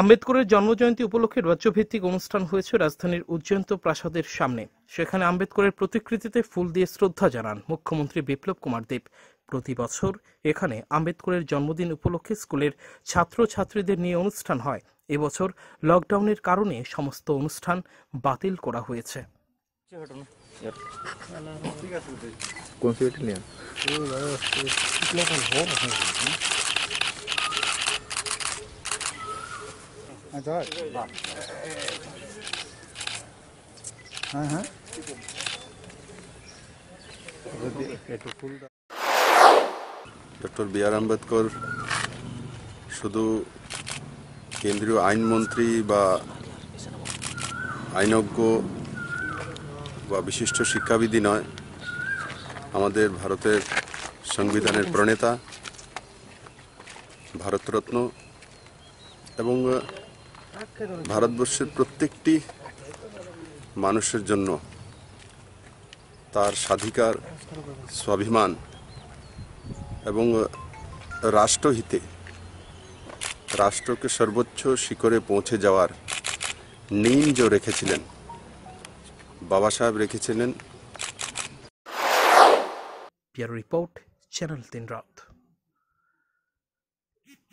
আম্বেদকরের জন্মজয়ন্তী উপলক্ষে রাজ্যভিত্তিক অনুষ্ঠান হয়েছে রাজধানীর উজ্জয়ন্ত প্রাসাদের সামনে সেখানে আম্বেদকরের প্রতিকৃতিতে ফুল দিয়ে শ্রদ্ধা জানান মুখ্যমন্ত্রী বিপ্লব কুমার দেব প্রতি বছর এখানে আম্বেদকরের জন্মদিন উপলক্ষে স্কুলের ছাত্রছাত্রীদের নিয়ে অনুষ্ঠান হয় এবছর লকডাউনের কারণে সমস্ত অনুষ্ঠান বাতিল করা হয়েছে কোন ডক্টর বি আর আম্বেদকর শুধু কেন্দ্রীয় আইনমন্ত্রী বা আইনজ্ঞ বা বিশিষ্ট শিক্ষাবিদই নয় আমাদের ভারতের সংবিধানের প্রণেতা ভারতরত্ন এবং ভারতবর্ষের প্রত্যেকটি মানুষের জন্য তার স্বাধিকার স্বাভিমান এবং রাষ্ট্রহিতে রাষ্ট্রকে সর্বোচ্চ শিখরে পৌঁছে যাওয়ার যে রেখেছিলেন বাবা সাহেব রেখেছিলেন রিপোর্ট চ্যানেল তিন রাত